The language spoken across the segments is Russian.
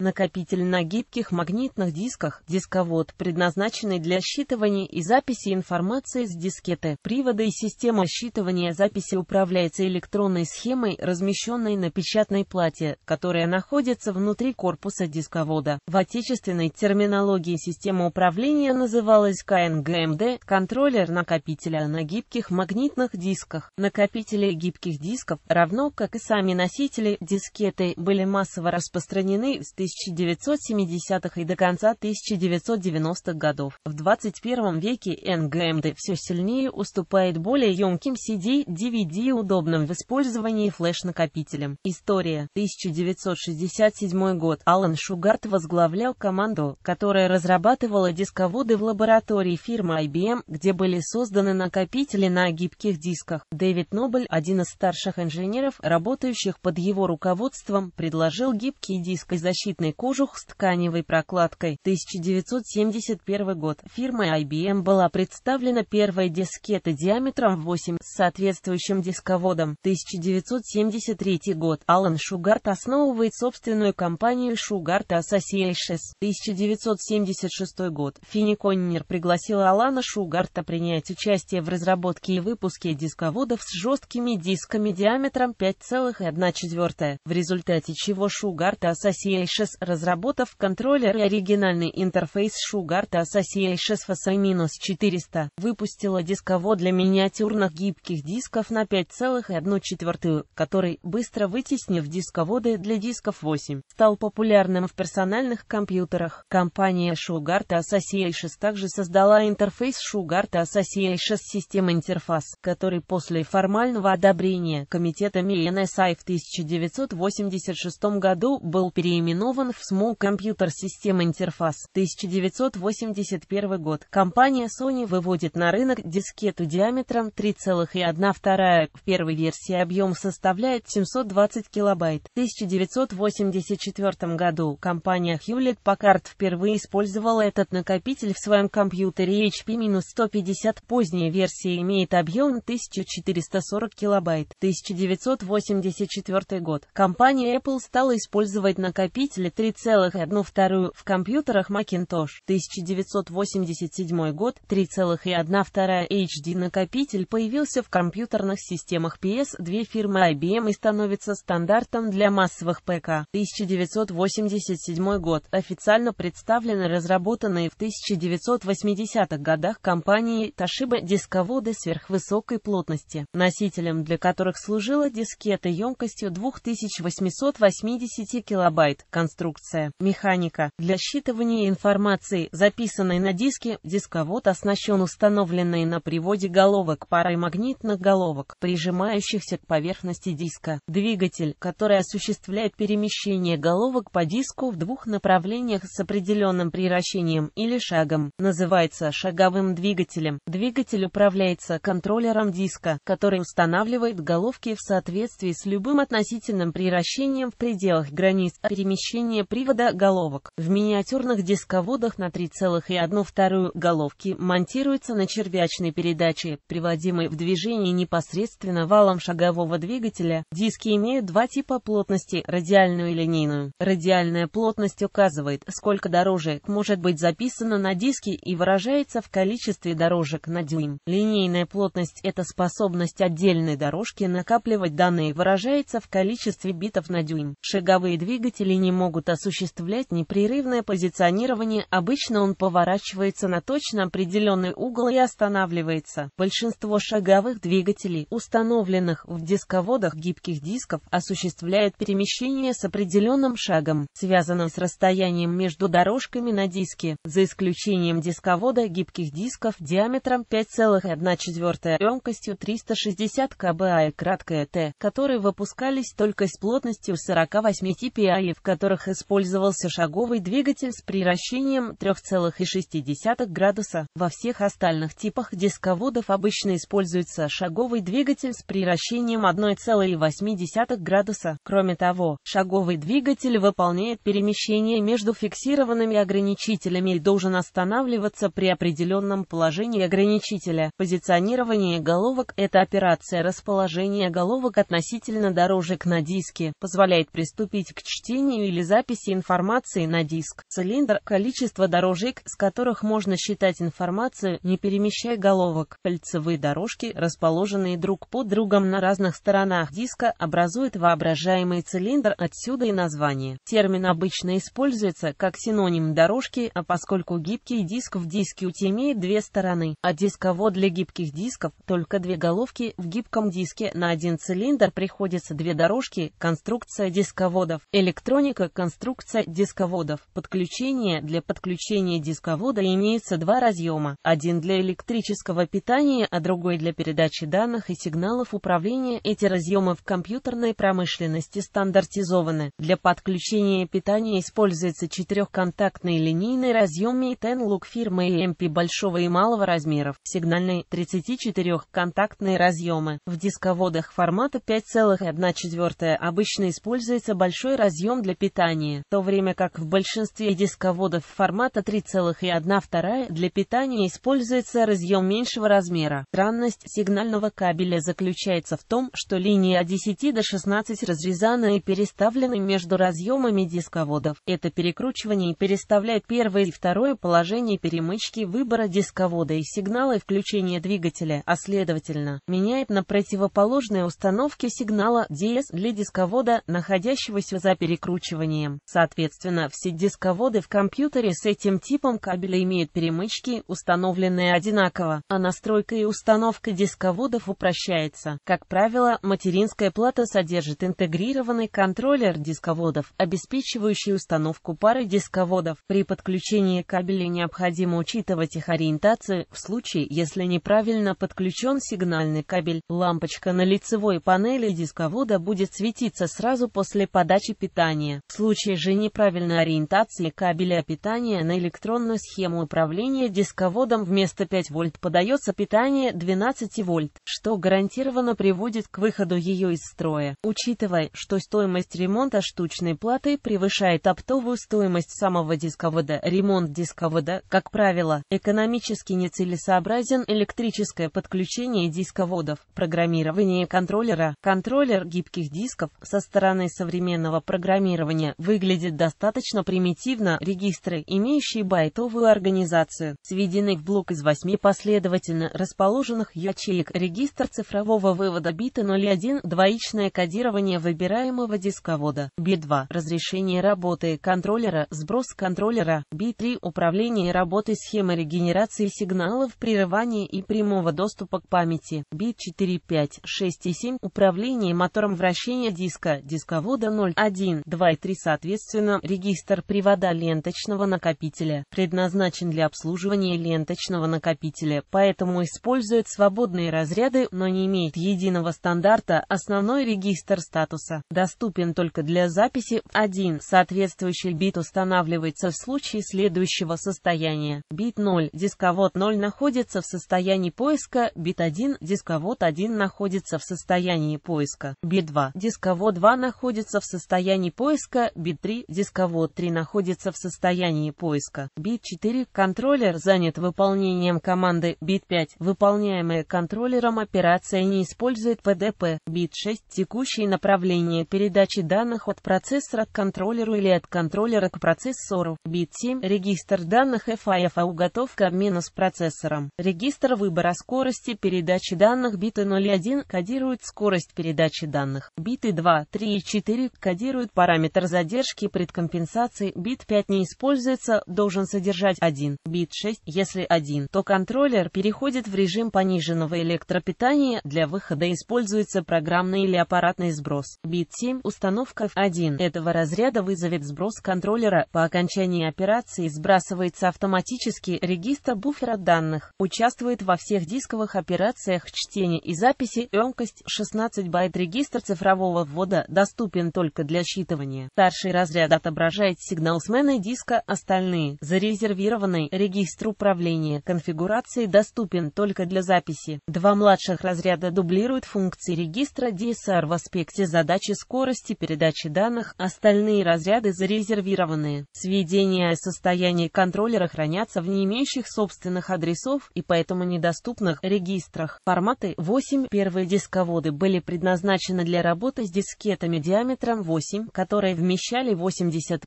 Накопитель на гибких магнитных дисках, дисковод, предназначенный для считывания и записи информации с дискеты. Приводы и система считывания записи управляется электронной схемой, размещенной на печатной плате, которая находится внутри корпуса дисковода. В отечественной терминологии система управления называлась КНГМД, контроллер накопителя на гибких магнитных дисках. Накопители гибких дисков, равно как и сами носители дискеты, были массово распространены с 1000 1970-х и до конца 1990-х годов. В 21 веке NGMD все сильнее уступает более емким CD, DVD удобным в использовании флеш-накопителем. История. 1967 год. Алан Шугарт возглавлял команду, которая разрабатывала дисководы в лаборатории фирмы IBM, эм, где были созданы накопители на гибких дисках. Дэвид Нобель, один из старших инженеров, работающих под его руководством, предложил гибкий диск и защитный защитный кожух с тканевой прокладкой. 1971 год. Фирмой IBM была представлена первая дискета диаметром 8 с соответствующим дисководом. 1973 год. Алан Шугарт основывает собственную компанию Шугарт Associations. 1976 год. Финни Коннер пригласила Алана Шугарта принять участие в разработке и выпуске дисководов с жесткими дисками диаметром 5,1 4, в результате чего Шугарт Association Services, разработав контроллер и оригинальный интерфейс Sugar Associations FSI-400, выпустила дисковод для миниатюрных гибких дисков на 5,1, который, быстро вытеснив дисководы для дисков 8, стал популярным в персональных компьютерах. Компания Sugar Associations также создала интерфейс Sugar Associations System Interface, который после формального одобрения комитетом ENSI в 1986 году был переименован основан в SMU Computer System Interface 1981 год. Компания Sony выводит на рынок дискету диаметром 3,1 в первой версии объем составляет 720 килобайт. В 1984 году компания Hewlett Packard впервые использовала этот накопитель в своем компьютере HP-150. Поздняя версия имеет объем 1440 килобайт. 1984 год. Компания Apple стала использовать накопитель показатели 3,1 в компьютерах Macintosh 1987 год, 3,1 HD накопитель появился в компьютерных системах PS2 фирмы IBM эм и становится стандартом для массовых ПК. 1987 год официально представлены разработанные в 1980-х годах компанией Toshiba дисководы сверхвысокой плотности, носителем для которых служила дискета емкостью 2880 килобайт конструкция. Механика. Для считывания информации, записанной на диске, дисковод оснащен установленной на приводе головок парой магнитных головок, прижимающихся к поверхности диска. Двигатель, который осуществляет перемещение головок по диску в двух направлениях с определенным приращением или шагом, называется шаговым двигателем. Двигатель управляется контроллером диска, который устанавливает головки в соответствии с любым относительным приращением в пределах границ перемещения сокращение привода головок. В миниатюрных дисководах на 3,1 головки монтируется на червячной передаче, приводимой в движение непосредственно валом шагового двигателя. Диски имеют два типа плотности – радиальную и линейную. Радиальная плотность указывает, сколько дорожек может быть записано на диске и выражается в количестве дорожек на дюйм. Линейная плотность – это способность отдельной дорожки накапливать данные выражается в количестве битов на дюйм. Шаговые двигатели не могут могут осуществлять непрерывное позиционирование, обычно он поворачивается на точно определенный угол и останавливается. Большинство шаговых двигателей, установленных в дисководах гибких дисков, осуществляет перемещение с определенным шагом, связанным с расстоянием между дорожками на диске, за исключением дисковода гибких дисков диаметром 5,1 емкостью 360 кБА и краткое Т, которые выпускались только с плотностью 48 TPI, в которых которых использовался шаговый двигатель с приращением 3,6 градуса. Во всех остальных типах дисководов обычно используется шаговый двигатель с приращением 1,8 градуса. Кроме того, шаговый двигатель выполняет перемещение между фиксированными ограничителями и должен останавливаться при определенном положении ограничителя. Позиционирование головок – это операция расположения головок относительно дорожек на диске, позволяет приступить к чтению или записи информации на диск. Цилиндр – количество дорожек, с которых можно считать информацию, не перемещая головок. Кольцевые дорожки, расположенные друг под другом на разных сторонах диска, образуют воображаемый цилиндр, отсюда и название. Термин обычно используется как синоним дорожки, а поскольку гибкий диск в диске дискюте имеет две стороны, а дисковод для гибких дисков – только две головки, в гибком диске на один цилиндр приходится две дорожки, конструкция дисководов. Электроника конструкция дисководов. Подключение Для подключения дисковода имеются два разъема, один для электрического питания, а другой для передачи данных и сигналов управления. Эти разъемы в компьютерной промышленности стандартизованы. Для подключения питания используется четырехконтактный линейный разъем Meiten Look фирмы EMP большого и малого размеров, сигнальные 34-контактные разъемы. В дисководах формата 5,1 обычно используется большой разъем для питания питания, в то время как в большинстве дисководов формата 3,1 для питания используется разъем меньшего размера. Странность сигнального кабеля заключается в том, что линии от 10 до 16 разрезаны и переставлены между разъемами дисководов. Это перекручивание переставляет первое и второе положение перемычки выбора дисковода и сигнала включения двигателя, а следовательно, меняет на противоположные установки сигнала DS для дисковода, находящегося за перекручиванием питанием. Соответственно, все дисководы в компьютере с этим типом кабеля имеют перемычки, установленные одинаково, а настройка и установка дисководов упрощается. Как правило, материнская плата содержит интегрированный контроллер дисководов, обеспечивающий установку пары дисководов. При подключении кабеля необходимо учитывать их ориентацию в случае, если неправильно подключен сигнальный кабель. Лампочка на лицевой панели дисковода будет светиться сразу после подачи питания случае же неправильной ориентации кабеля питания на электронную схему управления дисководом вместо 5 вольт подается питание 12 вольт, что гарантированно приводит к выходу ее из строя, учитывая, что стоимость ремонта штучной платы превышает оптовую стоимость самого дисковода. Ремонт дисковода, как правило, экономически нецелесообразен электрическое подключение дисководов, программирование контроллера, контроллер гибких дисков со стороны современного программирования выглядит достаточно примитивно регистры, имеющие байтовую организацию, сведены в блок из восьми последовательно расположенных ячеек. Регистр цифрового вывода бита 0.1, двоичное кодирование выбираемого дисковода, B2, разрешение работы контроллера, сброс контроллера, B3, управление работой схемы регенерации сигналов, прерывания и прямого доступа к памяти, B4, 5, 6 и 7, управление мотором вращения диска, дисковода 0.1, 2 и 3 соответственно, регистр привода ленточного накопителя предназначен для обслуживания ленточного накопителя, поэтому использует свободные разряды, но не имеет единого стандарта. Основной регистр статуса доступен только для записи 1. Соответствующий бит устанавливается в случае следующего состояния. Бит 0. Дисковод 0 находится в состоянии поиска. Бит 1. Дисковод 1 находится в состоянии поиска. Бит 2. Дисковод 2 находится в состоянии поиска контроля B3 дисковод 3 находится в состоянии поиска. B4 контроллер занят выполнением команды B5. Выполняемая контроллером операция не использует PDP. B6 текущее направление передачи данных от процессора к контроллеру или от контроллера к процессору. B7 регистр данных FIFA уготовка обмена с процессором. Регистр выбора скорости передачи данных биты 01 кодирует скорость передачи данных. Биты 2, 3 и 4 кодируют параметр за задержки предкомпенсации бит 5 не используется, должен содержать 1 бит 6. Если 1, то контроллер переходит в режим пониженного электропитания. Для выхода используется программный или аппаратный сброс. Бит 7. Установка в 1 этого разряда вызовет сброс контроллера. По окончании операции сбрасывается автоматически регистр буфера данных. Участвует во всех дисковых операциях чтения и записи. Емкость 16 байт. Регистр цифрового ввода доступен только для считывания. Старший разряд отображает сигнал смены диска, остальные – зарезервированный регистр управления конфигурации доступен только для записи. Два младших разряда дублируют функции регистра DSR в аспекте задачи скорости передачи данных, остальные разряды зарезервированы. Сведения о состоянии контроллера хранятся в не имеющих собственных адресов и поэтому недоступных регистрах. Форматы 8. Первые дисководы были предназначены для работы с дискетами диаметром 8, которые вмещают вмещали 80,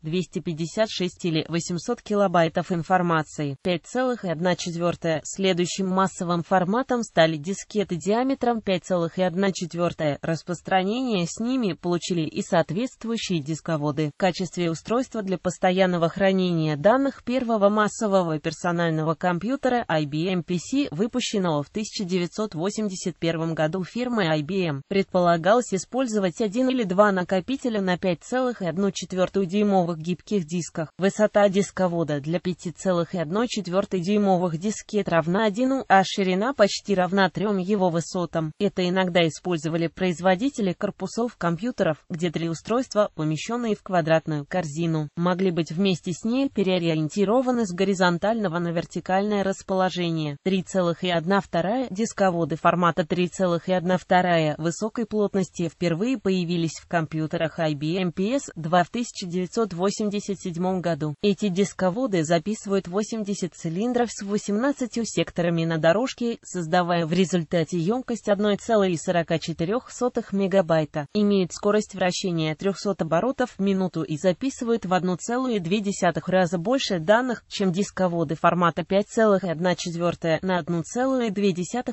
256 или 800 килобайтов информации, 5,1 Следующим массовым форматом стали дискеты диаметром 5,1 Распространение с ними получили и соответствующие дисководы. В качестве устройства для постоянного хранения данных первого массового персонального компьютера IBM PC, выпущенного в 1981 году фирмой IBM, предполагалось использовать один или два накопителя на 5,1 1,4-дюймовых гибких дисках. Высота дисковода для 5,1-дюймовых дискет равна 1, а ширина почти равна 3 его высотам. Это иногда использовали производители корпусов компьютеров, где три устройства, помещенные в квадратную корзину, могли быть вместе с ней переориентированы с горизонтального на вертикальное расположение. 3,1-2 дисководы формата 3,1-2 высокой плотности впервые появились в компьютерах IBM PS 2 в 1987 году. Эти дисководы записывают 80 цилиндров с 18 секторами на дорожке, создавая в результате емкость 1,44 мегабайта, имеют скорость вращения 300 оборотов в минуту и записывают в 1,2 раза больше данных, чем дисководы формата 5,1 на 1,2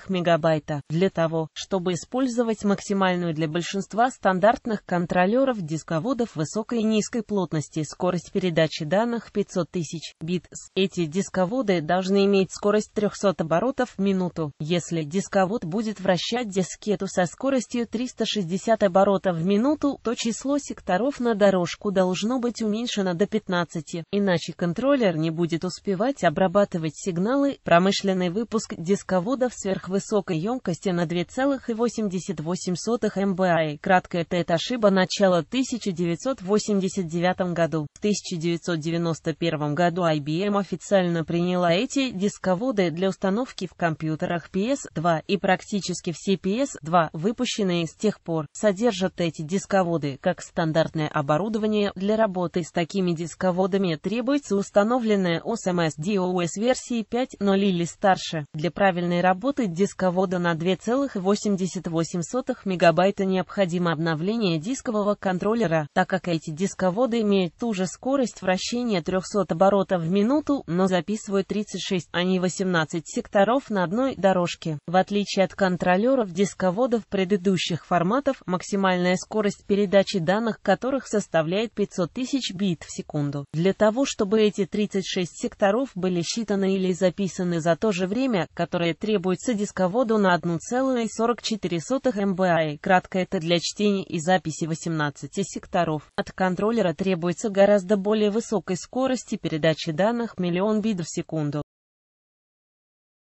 мегабайта. Для того, чтобы использовать максимальную для большинства стандартных контроллеров дисководов высокую высокой и низкой плотности, скорость передачи данных 500 тысяч бит. Эти дисководы должны иметь скорость 300 оборотов в минуту. Если дисковод будет вращать дискету со скоростью 360 оборотов в минуту, то число секторов на дорожку должно быть уменьшено до 15, иначе контроллер не будет успевать обрабатывать сигналы. Промышленный выпуск дисководов сверхвысокой емкости на 2,88 MBI. Краткая тет-ошиба начала 1980 1989 году. В 1991 году IBM официально приняла эти дисководы для установки в компьютерах PS2 и практически все PS2, выпущенные с тех пор, содержат эти дисководы. Как стандартное оборудование для работы с такими дисководами требуется установленная OSMS DOS версии 5.0 или старше. Для правильной работы дисковода на 2,88 мегабайта необходимо обновление дискового контроллера, так как эти дисководы имеют ту же скорость вращения 300 оборотов в минуту, но записывают 36, а не 18 секторов на одной дорожке. В отличие от контролеров дисководов предыдущих форматов, максимальная скорость передачи данных которых составляет 500 тысяч бит в секунду. Для того, чтобы эти 36 секторов были считаны или записаны за то же время, которое требуется дисководу на 1,44 МБА, кратко это для чтения и записи 18 секторов. От контроллера требуется гораздо более высокой скорости передачи данных миллион бит в секунду.